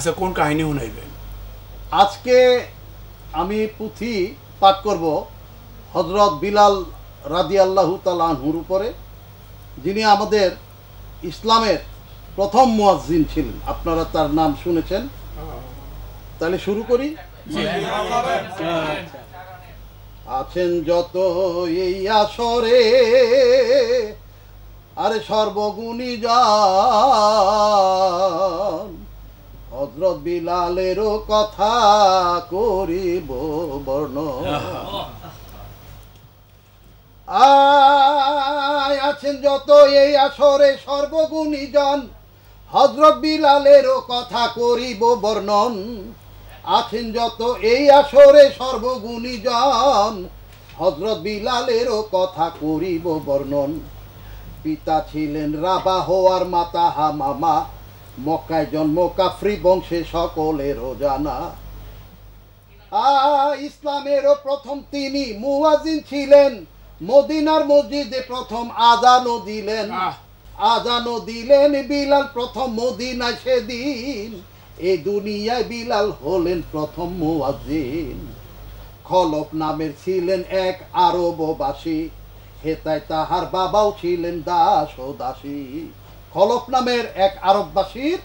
আচ্ছা কোন কাহিনী শুনাইবেন আজকে আমি পুঁথি পাঠ করব হজরত বিলাল রাজি আল্লাহ তালাহুর উপরে যিনি আমাদের ইসলামের প্রথম মুয়াজ্জিন ছিলেন আপনারা তার নাম শুনেছেন তাহলে শুরু করি আছেন যত এই আসরে আরে সর্বগুণী যা হজরত বিলালেরও কথা করিব বর্ণ আয় আছেন যত এই আসরে সর্বগুণীজন হজরত বিলালেরও কথা করিব বর্ণন আছেন যত এই আসরে সর্বগুণীজন হজরত বিলালেরও কথা করিব বর্ণন পিতা ছিলেন রাবা হওয়ার মাতা হামামা মক্কায় জন্ম কাফরি বংশে সকলেরও জানা আ ইসলামেরও প্রথম তিনি মুওয়াজিন ছিলেন মদিনার মসজিদে প্রথম আজানও দিলেন আজানও দিলেন বিলাল প্রথম মদিনায় সেদিন এ দুনিয়ায় বিলাল হলেন প্রথম মুওয়াজিন খলক নামের ছিলেন এক আরববাসী হেতায় তাহার বাবাও ছিলেন দাস ও দাসী খলফ নামের এক আরববাসীর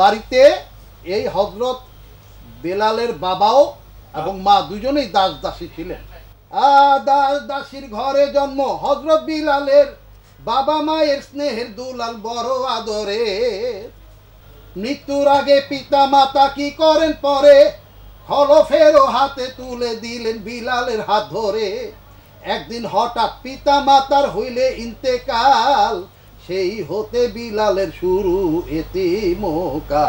বাড়িতে এই হজরত বেলালের বাবাও এবং মা দুজনেই দাস দাসী ছিলেন দাস দাসীর ঘরে জন্ম হজরত বিলালের বাবা মায়ের স্নেহের দুলাল বড় আদরে মৃত্যুর আগে পিতা মাতা কি করেন পরে খলফেরও হাতে তুলে দিলেন বিলালের হাত ধরে একদিন হঠাৎ পিতা মাতার হইলে ইন্তেকাল সেই হতে বিলালের শুরু এতে মোকা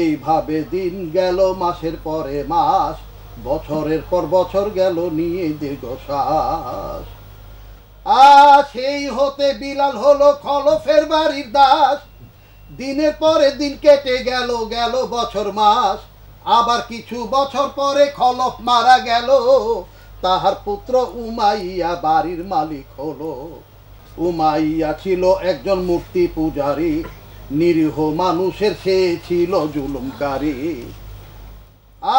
এইভাবে দিন গেল মাসের পরে মাস বছরের পর বছর গেল নিয়ে দীর্ঘ শ্বাস আর সেই হতে বিলাল হলো খলফের বাড়ির দাস দিনের পরে দিন কেটে গেল গেল বছর মাস আবার কিছু বছর পরে খলফ মারা গেল তাহার পুত্র উমাইয়া বাড়ির মালিক হলো উমাইয়া ছিল একজন মূর্তি পূজারী নিরীহ মানুষের সে ছিল জুলুমকারী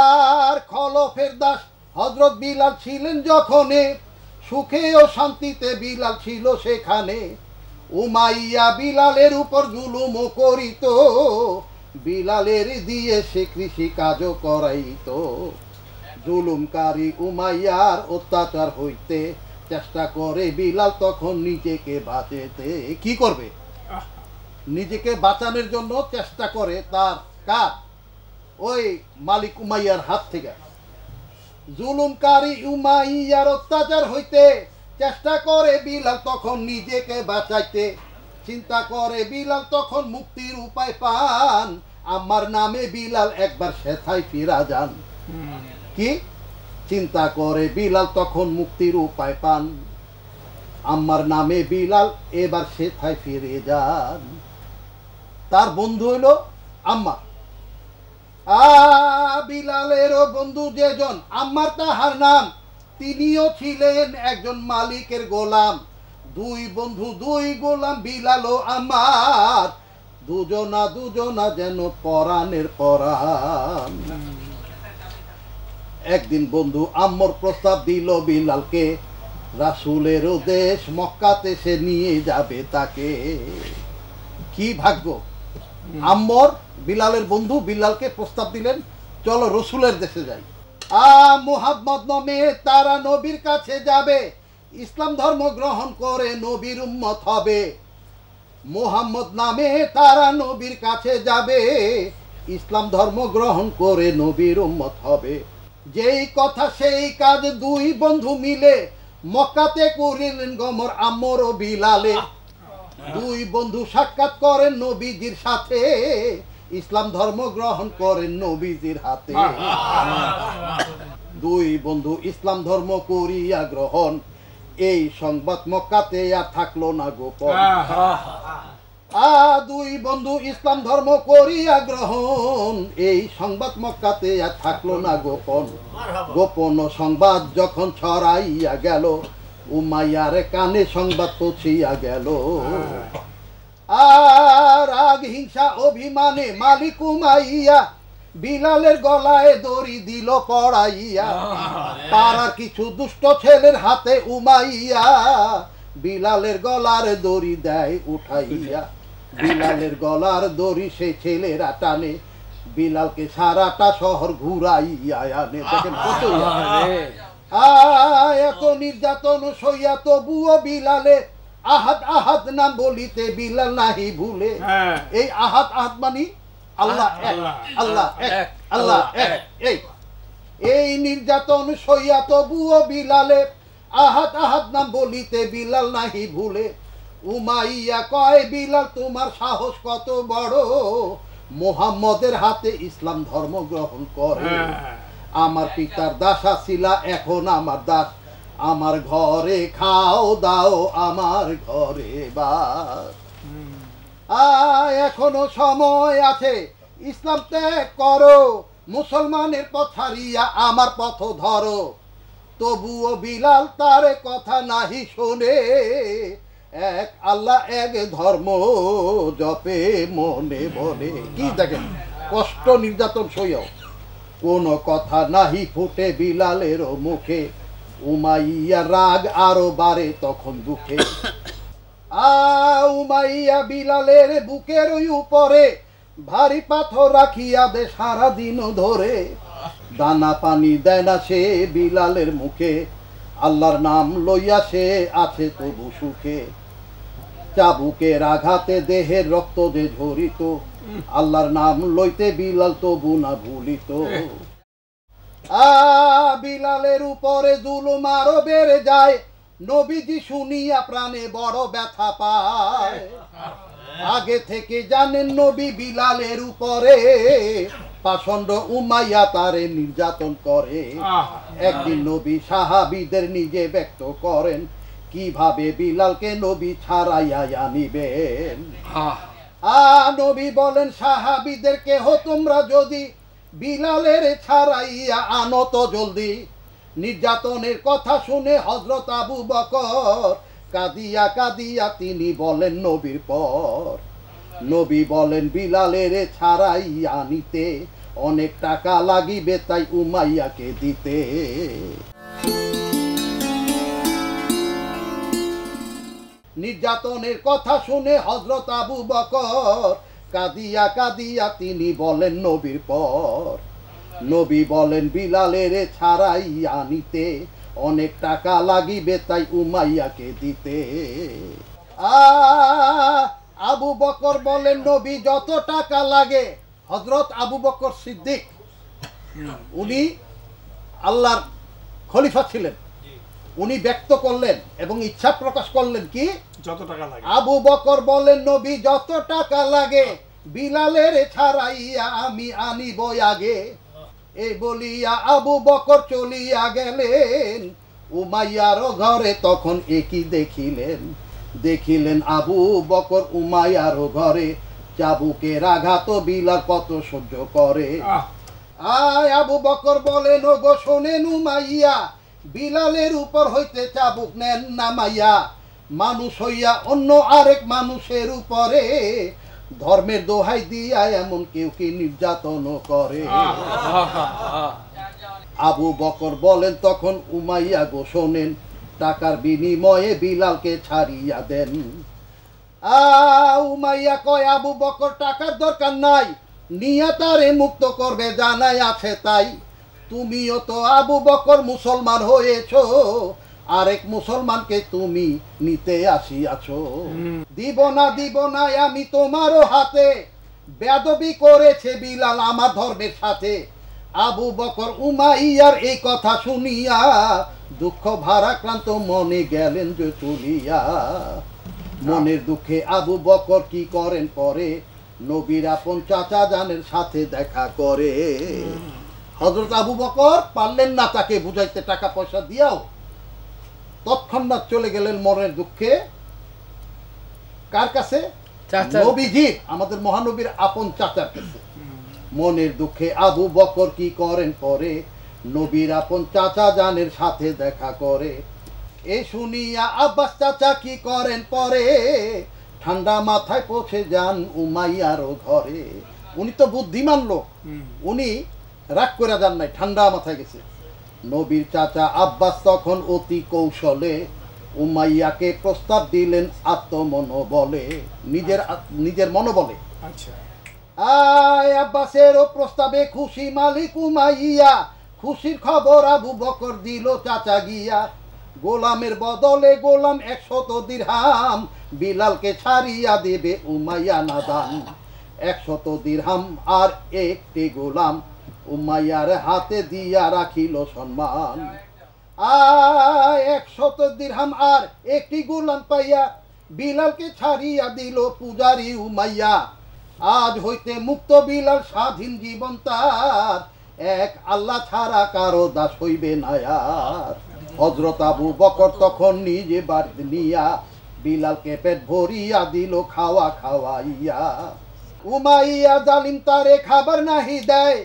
আর খলফের দাস হজরত বিলাল ছিলেন যখনে সুখে ও শান্তিতে বিলাল ছিল সেখানে উমাইয়া বিলালের উপর জুলুম করিত বিলালের দিয়ে সে কৃষি কাজও করাইত জুলুমকারী উমাইয়ার অত্যাচার হইতে চেষ্টা করে বিলাল তখন নিজেকে বাঁচাতে কি করবে নিজেকে বাঁচানোর জন্য চেষ্টা করে তার কার ওই মালিক উমাইয়ার হাত থেকে জুলুমকারী উমাইয়ার অত্যাচার হইতে চেষ্টা করে বিলাল তখন নিজেকে বাঁচাইতে চিন্তা করে বিলাল তখন মুক্তির উপায় পান আমার নামে বিলাল একবার সেথায় ফিরা যান কি চিন্তা করে বিলাল তখন মুক্তির উপায় পান আম্মার নামে বিলাল এবার সে থাই ফিরে যান তার বন্ধু হইল আম্মা বিলালের বিলালেরও বন্ধু যেজন আম্মার তাহার নাম তিনিও ছিলেন একজন মালিকের গোলাম দুই বন্ধু দুই গোলাম বিলাল ও আমার দুজনা দুজনা যেন পরাণের পরাণ একদিন বন্ধু আম্মর প্রস্তাব দিল বিলালকে রাসুলের দেশ মক্কাতে সে নিয়ে যাবে তাকে কি ভাগ্য আম্মর বিলালের বন্ধু বিলালকে প্রস্তাব দিলেন চলো রসুলের দেশে যাই আ মুহাম্মদ নমে তারা নবীর কাছে যাবে ইসলাম ধর্ম গ্রহণ করে নবীর উম্মত হবে মোহাম্মদ নামে তারা নবীর কাছে যাবে ইসলাম ধর্ম গ্রহণ করে নবীর উম্মত হবে যেই কথা সেই কাজ দুই বন্ধু মিলে মক্কাতে করিলেন গমর আমর বিলালে দুই বন্ধু সাক্ষাৎ করেন নবীজির সাথে ইসলাম ধর্ম গ্রহণ করেন নবীজির হাতে দুই বন্ধু ইসলাম ধর্ম করিয়া গ্রহণ এই সংবাদ মক্কাতে আর থাকলো না গোপন আ দুই বন্ধু ইসলাম ধর্ম করিয়া গ্রহণ এই সংবাদ মক্কাতে আর থাকলো না গোপন গোপন সংবাদ যখন ছড়াইয়া গেল উমাইয়ার কানে সংবাদ পৌঁছিয়া গেল আর রাগ হিংসা অভিমানে মালিক উমাইয়া বিলালের গলায় দড়ি দিল পড়াইয়া তারা কিছু দুষ্ট ছেলের হাতে উমাইয়া বিলালের গলার দড়ি দেয় উঠাইয়া বিলালের গলার দড়ি সে ছেলেরা টানে বিলালকে সারাটা শহর ঘুরাই আনে দেখেন কত এত নির্যাতন সইয়া তবুও বিলালে আহাত আহাত নাম বলিতে বিলাল নাহি ভুলে হ্যাঁ। এই আহাত আহাত মানি আল্লাহ আল্লাহ আল্লাহ এক এই এই নির্যাতন সইয়া তবুও বিলালে আহাত আহাত নাম বলিতে বিলাল নাহি ভুলে উমাইয়া কয় বিলাল তোমার সাহস কত বড় মোহাম্মদের হাতে ইসলাম ধর্ম গ্রহণ করে হ্যাঁ। আমার পিতার দাসা ছিলা এখন আমার দাস আমার ঘরে খাও দাও আমার ঘরে বাস এখনো সময় আছে ইসলাম ত্যাগ করো মুসলমানের পথ হারিয়া আমার পথ ধরো তবুও বিলাল তার কথা নাহি শোনে এক আল্লাহ এক ধর্ম জপে মনে মনে কি দেখেন কষ্ট নির্যাতন সইয়াও কোন কথা নাহি ফুটে বিলালের মুখে উমাইয়া রাগ আরো বাড়ে তখন দুঃখে আ উমাইয়া বিলালের বুকের উপরে ভারী পাথর রাখিয়া দে সারাদিন ধরে দানা পানি দেয় না সে বিলালের মুখে আল্লাহর নাম লইয়া সে আছে তবু সুখে চাবুকের আঘাতে দেহের রক্ত যে ঝরিত আল্লাহর নাম লইতে বিলাল তবু না ভুলিত বিলালের উপরে জুলুম আরো বেড়ে যায় নবীজি শুনিয়া প্রাণে বড় ব্যথা পায় আগে থেকে জানেন নবী বিলালের উপরে পাষণ্ড উমাইয়া তারে নির্যাতন করে একদিন নবী সাহাবিদের নিজে ব্যক্ত করেন কিভাবে বিলালকে নবী ছাড়াইয়া আনিবেন আ নবী বলেন সাহাবিদের কেহ তোমরা যদি বিলালের ছাড়াইয়া আনো তো জলদি নির্যাতনের কথা শুনে হজরত আবু বকর কাদিয়া কাদিয়া তিনি বলেন নবীর পর নবী বলেন বিলালের ছাড়াইয়া নিতে অনেক টাকা লাগিবে তাই উমাইয়াকে দিতে নির্যাতনের কথা শুনে হজরত আবু বকর কাদিয়া কাদিয়া তিনি বলেন নবীর পর নবী বলেন বিলালের ছাড়াই আনিতে অনেক টাকা লাগিবে তাই উমাইয়াকে দিতে আ আবু বকর বলেন নবী যত টাকা লাগে হজরত আবু বকর সিদ্দিক উনি আল্লাহর খলিফা ছিলেন উনি ব্যক্ত করলেন এবং ইচ্ছা প্রকাশ করলেন কি যত টাকা লাগে আবু বকর বলেন নবী যত টাকা লাগে বিলালের ছাড়াইয়া আমি আনিব আগে এ বলিয়া আবু বকর চলিয়া গেলেন উমাইয়ার ঘরে তখন একই দেখিলেন দেখিলেন আবু বকর উমাইয়ার ঘরে চাবুকে আঘাত বিলাল কত সহ্য করে আয় আবু বকর বলেন গো শোনেন উমাইয়া বিলালের উপর হইতে চাবুক নেন নামাইয়া মানুষ হইয়া অন্য আরেক মানুষের উপরে ধর্মের দোহাই দিয়া এমন কেউ কি নির্যাতন করে আবু বকর বলেন তখন উমাইয়া গো শোনেন টাকার বিনিময়ে বিলালকে ছাড়িয়া দেন উমাইয়া কয় আবু বকর টাকার দরকার নাই নিয়া তারে মুক্ত করবে জানাই আছে তাই তুমিও তো আবু বকর মুসলমান হয়েছ আরেক মুসলমানকে তুমি নিতে আসিয়াছ দিব না দিব না আমি তোমারও হাতে বেদবি করেছে বিলাল আমার ধর্মের সাথে আবু বকর উমাইয়ার এই কথা শুনিয়া দুঃখ ভারাক্রান্ত মনে গেলেন যে চলিয়া মনের দুঃখে আবু বকর কি করেন পরে নবীর আপন চাচা জানের সাথে দেখা করে হজরত আবু বকর পারলেন না তাকে বুঝাইতে টাকা পয়সা দিয়াও তৎক্ষণাৎ চলে গেলেন মনের দুঃখে কার কাছে নবীজির আমাদের মহানবীর আপন চাচার কাছে মনের দুঃখে আবু বকর কি করেন পরে নবীর আপন চাচা জানের সাথে দেখা করে এ শুনিয়া আব্বাস চাচা কি করেন পরে ঠান্ডা মাথায় পৌঁছে যান উমাইয়ারও ঘরে উনি তো বুদ্ধিমান লোক উনি রাগ করে যান নাই ঠান্ডা মাথায় গেছে নবীর চাচা আব্বাস তখন অতি কৌশলে উমাইয়াকে প্রস্তাব দিলেন আত্মমনোবলে নিজের নিজের মনোবলে আচ্ছা আয় আব্বাসেরও প্রস্তাবে খুশি মালিক উমাইয়া খুশির খবর আবু বকর দিল চাচা গিয়া গোলামের বদলে গোলাম একশত দিরহাম বিলালকে ছাড়িয়া দেবে উমাইয়া নাদান একশত দিরহাম আর একটি গোলাম উমাইয়ার হাতে দিয়া রাখিল সম্মান আয় একশত দিরহাম আর একটি গোলাম পাইয়া বিলালকে ছাড়িয়া দিল পূজারি উমাইয়া আজ হইতে মুক্ত বিলাল স্বাধীন জীবন তার এক আল্লাহ ছাড়া কারো দাস হইবে না আর হজরত আবু বকর তখন নিজে বার নিয়া বিলালকে পেট ভরিয়া দিল খাওয়া খাওয়াইয়া উমাইয়া জালিম তারে খাবার নাহি দেয়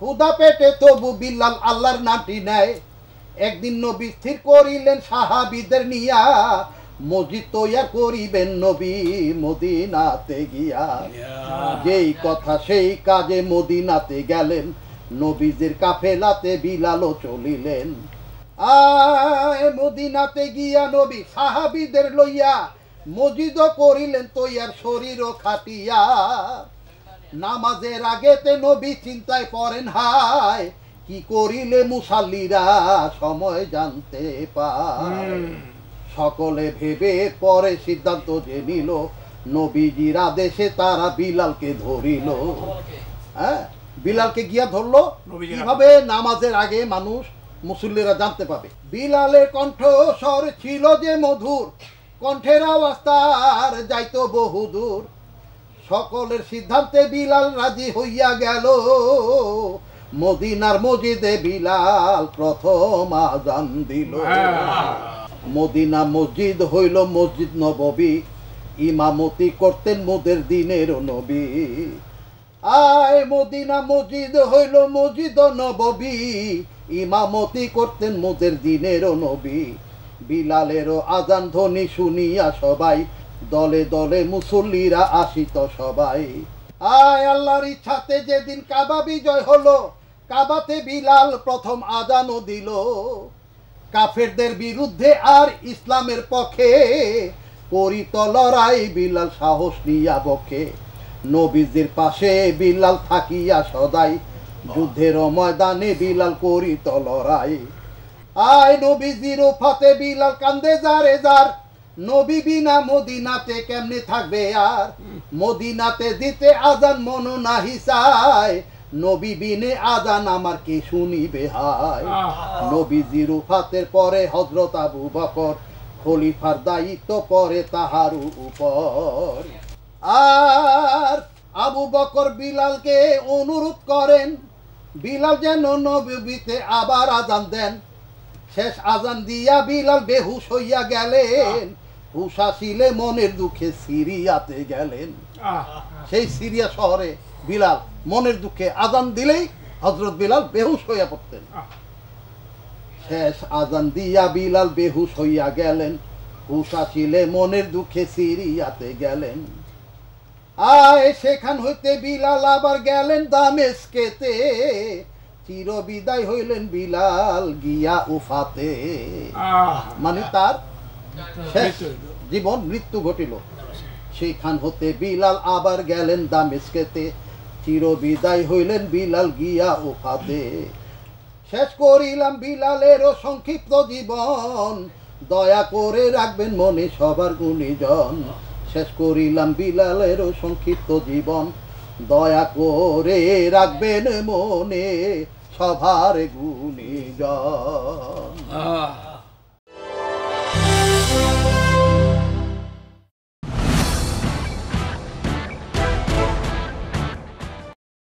ক্ষুধা পেটে তবু বিল্লাল আল্লাহর নাটি নেয় একদিন নবী স্থির করিলেন সাহাবিদের নিয়া মসজিদ তৈয়ার করিবেন নবী মদিনাতে গিয়া যেই কথা সেই কাজে মদিনাতে গেলেন নবীদের কাফেলাতে বিলালও চলিলেন আয় মদিনাতে গিয়া নবী সাহাবিদের লইয়া মসজিদও করিলেন তৈয়ার শরীরও খাটিয়া নামাজের আগেতে নবী চিন্তায় পড়েন হায় কি করিলে মুসাল্লিরা সময় জানতে পায় সকলে ভেবে পরে সিদ্ধান্ত যে নিল নবীজির আদেশে তারা বিলালকে ধরিল হ্যাঁ বিলালকে গিয়া ধরলো কিভাবে নামাজের আগে মানুষ মুসল্লিরা জানতে পাবে বিলালের স্বর ছিল যে মধুর কণ্ঠের আওয়াজ তার যাইতো বহু দূর সকলের সিদ্ধান্তে বিলাল রাজি হইয়া গেল মদিনার মসজিদে বিলাল প্রথম আজান দিল হ্যাঁ। মদিনা মসজিদ হইল মসজিদ নববী ইমামতি করতেন মোদের দিনের নবী আয় মদিনা মসজিদ হইল মসজিদ নববী ইমামতি করতেন মোদের দিনের নবী বিলালেরও আজান ধ্বনি শুনিয়া সবাই দলে দলে মুসল্লিরা আসিত সবাই আয় আল্লাহর ইচ্ছাতে যেদিন কাবা বিজয় হলো কাবাতে বিলাল প্রথম আজানও দিল কাফেরদের বিরুদ্ধে আর ইসলামের পক্ষে করিত লড়াই বিলাল সাহস নিয়া বকে নবীজির পাশে বিলাল থাকিয়া সদাই যুদ্ধের ময়দানে বিলাল করিত লড়াই আয় নবীজির ফাতে বিলাল কান্দে যারে যার নবী বিনা মদিনাতে কেমনে থাকবে আর মদিনাতে দিতে আজান মন নাহি চায় নবী বিনে আজান আমার কি শুনিবে হায় নবী জিরুফাতের পরে হজরত আবু বকর খলিফার দায়িত্ব পরে তাহার উপর আর আবু বকর বিলালকে অনুরোধ করেন বিলাল যেন নবীতে আবার আজান দেন শেষ আজান দিয়া বিলাল বেহুশ হইয়া গেলেন উষা ছিলে মনের দুঃখে সিরিয়াতে গেলেন সেই সিরিয়া শহরে বিলাল মনের দুঃখে আজান দিলেই হজরত বিলাল বেহুশ হইয়া পড়তেন শেষ আজান দিয়া বিলাল বেহুশ হইয়া গেলেন উষা ছিলে মনের দুঃখে সিরিয়াতে গেলেন আয় সেখান হইতে বিলাল আবার গেলেন দামেস্কেতে চিরবিদায় হইলেন বিলাল গিয়া উফাতে মানে তার জীবন মৃত্যু ঘটিল সেইখান হতে বিলাল আবার গেলেন দামেস্কেতে চির বিদায় হইলেন বিলাল গিয়া ও ফাতে শেষ করিলাম বিলালেরও সংক্ষিপ্ত জীবন দয়া করে রাখবেন মনে সবার গুণীজন শেষ করিলাম বিলালেরও সংক্ষিপ্ত জীবন দয়া করে রাখবেন মনে সভার গুণীজন